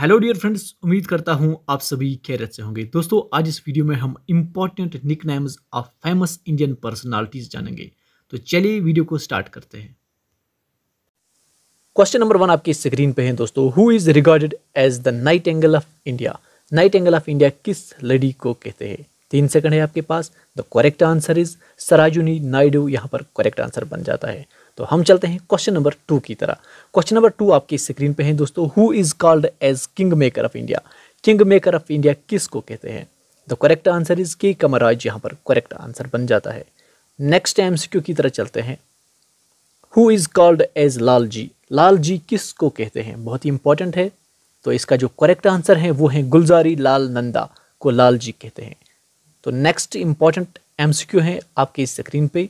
hello dear friends उम्मीद करता हूँ आप सभी खैरत से होंगे दोस्तों आज इस वीडियो में हम important nick names of famous Indian personalities जानेंगे तो चलिए वीडियो को स्टार्ट करते हैं क्वेश्चन नंबर वन आपकी स्क्रीन पे है दोस्तों who is regarded as the nightingale of India nightingale of India किस लेडी को कहते हैं तीन सेकंड है आपके पास the correct answer is Sarojini Naidu यहाँ पर करेक्ट आंसर बन जाता है तो हम चलते हैं क्वेश्चन नंबर टू की तरह क्वेश्चन नंबर टू आपकी स्क्रीन पे है दोस्तों who is called as king maker of India king maker of India किस को कहते हैं द करेक्ट आंसर इज के कमराज यहाँ पर करेक्ट आंसर बन जाता है नेक्स्ट एम की तरह चलते हैं who is called as Lal ji Lal ji किस को कहते हैं बहुत ही इंपॉर्टेंट है तो इसका जो करेक्ट आंसर है वो है गुलजारी लाल नंदा को लाल जी कहते हैं तो नेक्स्ट इंपॉर्टेंट एमसीक्यू है आपकी स्क्रीन पे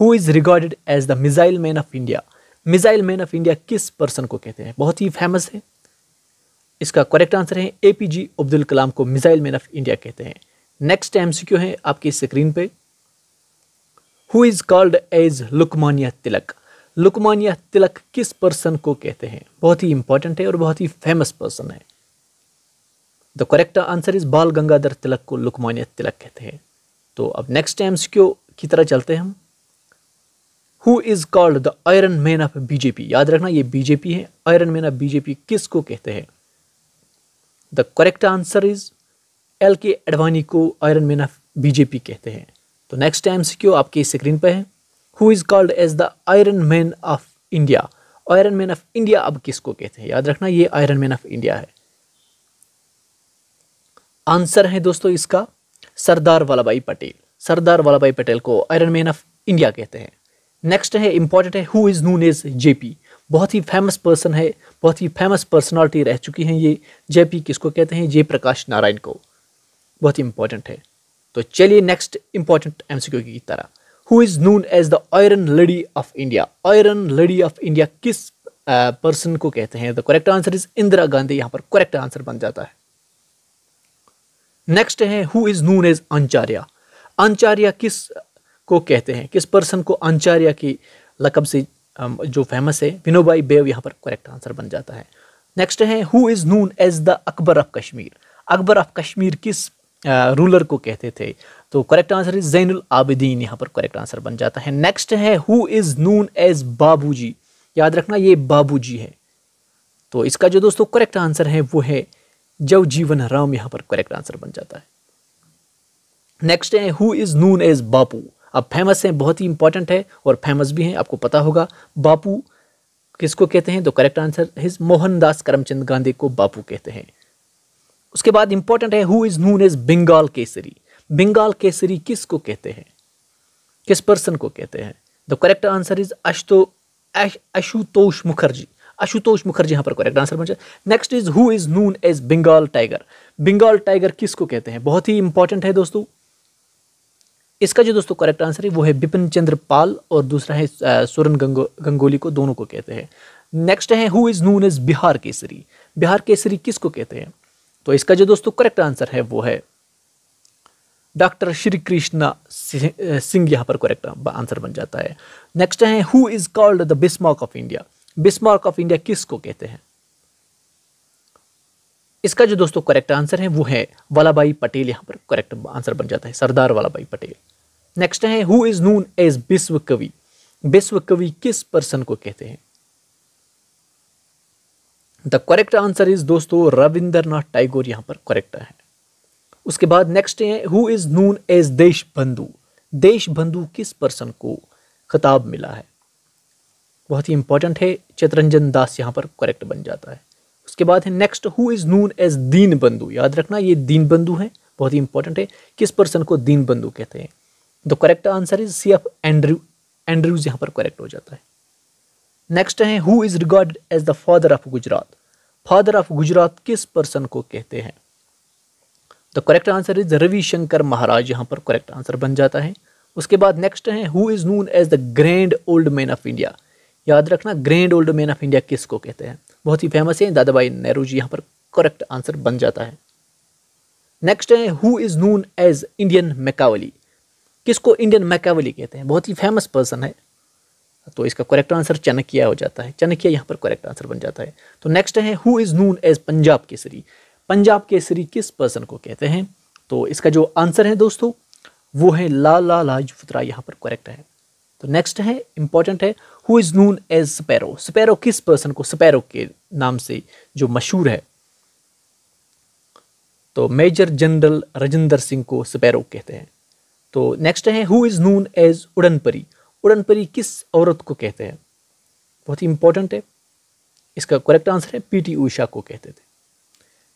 who is recorded as the missile man of India missile man of India किस पर्सन को कहते हैं बहुत ही फेमस है इसका करेक्ट आंसर है ए पी जी अब्दुल कलाम को मिज़ाइल मैन ऑफ इंडिया कहते हैं नेक्स्ट एम सी क्यू है आपकी स्क्रीन पे who is called as Lokmanya Tilak Lokmanya Tilak किस पर्सन को कहते हैं बहुत ही इंपॉर्टेंट है और बहुत ही फेमस पर्सन है the correct answer is Bal Gangadhar तिलक को लुकमान्य तिलक कहते हैं तो अब नेक्स्ट एम्स क्यों की तरह चलते हैं हम who is called the iron man of BJP याद रखना ये बीजेपी है आयरन मैन ऑफ बीजेपी किस को कहते हैं the correct answer is L K Advani को आयरन मैन ऑफ बीजेपी कहते हैं तो नेक्स्ट एम्स क्यों आपके आपकी स्क्रीन पर है who is called as the iron man of India iron man of India अब किसको कहते हैं याद रखना ये आयरन मैन ऑफ इंडिया है आंसर है दोस्तों इसका सरदार वल्लभ भाई पटेल सरदार वल्लभ भाई पटेल को आयरन मैन ऑफ इंडिया कहते हैं नेक्स्ट है इंपॉर्टेंट है who is known as JP बहुत ही फेमस पर्सन है बहुत ही फेमस पर्सनालिटी रह चुकी हैं ये जेपी किसको कहते हैं जय प्रकाश नारायण को बहुत ही इंपॉर्टेंट है तो चलिए नेक्स्ट इंपॉर्टेंट एमसीक्यू की तरह who is known as the iron lady of India iron lady of India किस पर्सन uh, को कहते हैं the correct answer is Indira Gandhi यहाँ पर करेक्ट आंसर बन जाता है नेक्स्ट है who is known as Acharya Acharya किस को कहते हैं किस पर्सन को आचार्य की लकब से जो फेमस है विनोबाई बेव यहाँ पर करेक्ट आंसर बन जाता है नेक्स्ट है who is known as the Akbar of Kashmir Akbar of Kashmir किस रूलर को कहते थे तो correct answer is Zainul Abidin यहाँ पर करेक्ट आंसर बन जाता है नेक्स्ट है हु इज़ नून एज बाबूजी याद रखना ये बाबूजी है तो इसका जो दोस्तों करेक्ट आंसर है वो है जव जीवन राम यहां पर करेक्ट आंसर बन जाता है नेक्स्ट है who is known as Bapu अब फेमस हैं बहुत ही इंपॉर्टेंट है और फेमस भी है आपको पता होगा बापू किसको कहते हैं तो correct answer is Mohandas Karamchand Gandhi को बापू कहते हैं उसके बाद इंपॉर्टेंट है who is known as Bengal Kesari Bengal Kesari किसको कहते हैं किस पर्सन को कहते हैं द करेक्ट आंसर इज अशुतो आशुतोष मुखर्जी आशुतोष मुखर्जी यहाँ पर करेक्ट आंसर बन जाए next is who is known as Bengal tiger Bengal tiger किसको कहते हैं बहुत ही इंपॉर्टेंट है दोस्तों इसका जो दोस्तों करेक्ट आंसर है वो है बिपिन चंद्र पाल और दूसरा है सुरन गंगो गंगोली को दोनों को कहते हैं नेक्स्ट है who is known as Bihar Kesari Bihar Kesari किसको कहते हैं तो इसका जो दोस्तों करेक्ट आंसर है वो है डॉक्टर श्री कृष्णा सिंह यहाँ पर करेक्ट आंसर बन जाता है नेक्स्ट है who is called the Bismarck of India Bismarck of India किसको कहते हैं इसका जो दोस्तों करेक्ट आंसर है वो है वल्लभाई पटेल यहां पर करेक्ट आंसर बन जाता है सरदार वालाबाई पटेल नेक्स्ट है who is known as Vishwa Kavi विश्व कवि किस पर्सन को कहते हैं द करेक्ट आंसर इज दोस्तों रविंद्रनाथ टाइगोर यहां पर करेक्ट है उसके बाद नेक्स्ट है हु इज नून एज देश बंधु देश बंधु किस पर्सन को खिताब मिला है बहुत ही इंपॉर्टेंट है चितरंजन दास यहाँ पर करेक्ट बन जाता है उसके बाद है next who is known as Deen Bandhu याद रखना ये दीन बंधु है बहुत ही इंपॉर्टेंट है किस पर्सन को दीन बंधु कहते हैं the correct answer is C F Andrew Andrews यहाँ पर करेक्ट हो जाता है नेक्स्ट है who is regarded as the father of Gujarat father of Gujarat किस पर्सन को कहते हैं the correct answer is Ravishankar Maharaj यहाँ पर करेक्ट आंसर बन जाता है उसके बाद नेक्स्ट है who is known as the grand old man of India याद रखना grand old man of India किसको कहते हैं बहुत ही फेमस है दादा भाई नेहरू जी यहाँ पर करेक्ट आंसर बन जाता है नेक्स्ट है who is known as Indian Machiavelli किसको इंडियन मैकावली कहते हैं बहुत ही फेमस पर्सन है तो इसका करेक्ट आंसर चनकिया हो जाता है चनकिया यहाँ पर करेक्ट आंसर बन जाता है तो नेक्स्ट है who is known as Punjab Kesari Punjab Kesari किस पर्सन को कहते हैं तो इसका जो आंसर है दोस्तों वो है लाला लाजपत राय यहाँ पर करेक्ट है तो नेक्स्ट है इंपॉर्टेंट है who is known as sparrow sparrow किस पर्सन को स्पैरो के नाम से जो मशहूर है तो मेजर जनरल राजेंद्र सिंह को स्पैरो कहते हैं तो नेक्स्ट है who is known as Udanpari Udanpari किस औरत को कहते हैं बहुत ही इंपॉर्टेंट है इसका करेक्ट आंसर है पीटी ऊषा को कहते थे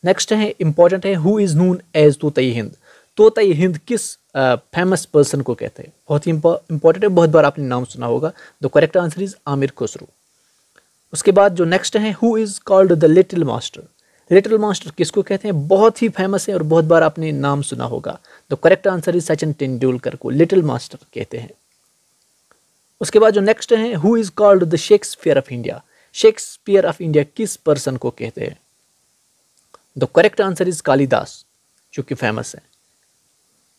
नेक्स्ट है इंपॉर्टेंट है हु इज़ नून एज तो तई हिंद तोता हिंद किस फेमस पर्सन को कहते हैं बहुत ही इंपॉर्टेंट है बहुत बार आपने नाम सुना होगा the correct answer is Amir Khusrau उसके बाद जो नेक्स्ट है who is called the little master little master किसको कहते हैं बहुत ही फेमस है और बहुत बार आपने नाम सुना होगा the correct answer is Sachin Tendulkar को लिटिल मास्टर कहते हैं उसके बाद जो नेक्स्ट है who is called the Shakespeare of India Shakespeare of India किस पर्सन को कहते हैं the correct answer is Kalidas जो कि फेमस है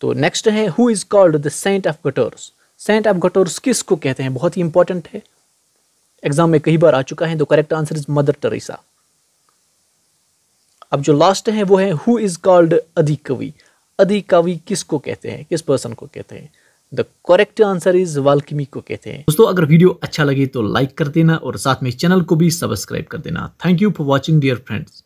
तो नेक्स्ट है who is called the saint of gutters saint of gutters किस को कहते हैं बहुत ही इंपॉर्टेंट है एग्जाम में कई बार आ चुका है तो correct answer is Mother Teresa अब जो लास्ट है वो है who is called Adikavi Adikavi किस को कहते हैं किस पर्सन को कहते हैं द करेक्ट आंसर इज वाल्किमी को कहते हैं दोस्तों अगर वीडियो अच्छा लगे तो लाइक कर देना और साथ में चैनल को भी सब्सक्राइब कर देना thank you for watching dear friends